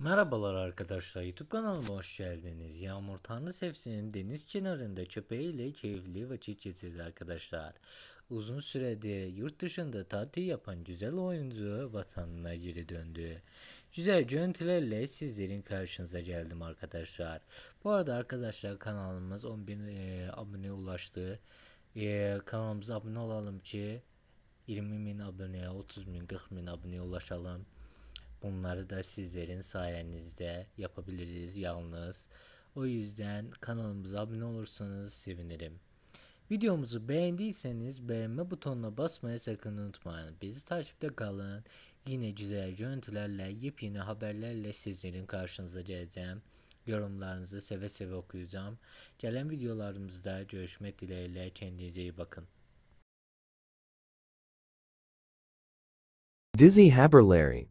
Merhabalar arkadaşlar YouTube kanalıma hoş geldiniz. Yağmur Tanrı Sefsi'nin deniz kenarında köpeğiyle keyifli vakit geçirdi arkadaşlar. Uzun süredir yurt dışında tatil yapan güzel oyuncu vatanına geri döndü. Güzel görüntülerle sizlerin karşınıza geldim arkadaşlar. Bu arada arkadaşlar kanalımız 10.000 e, abone ulaştı. E, kanalımıza abone olalım ki 20.000 aboneye 30.000 40.000 aboneye ulaşalım. Bunları da sizlerin sayenizde yapabiliriz yalnız. O yüzden kanalımıza abone olursanız sevinirim. Videomuzu beğendiyseniz beğenme butonuna basmayı sakın unutmayın. Bizi takipte kalın. Yine güzel görüntülerle, yepyeni haberlerle sizlerin karşınıza geleceğim. Yorumlarınızı seve seve okuyacağım. Gelen videolarımızda görüşmek dileğiyle. Kendinize iyi bakın. Dizzy Haberleri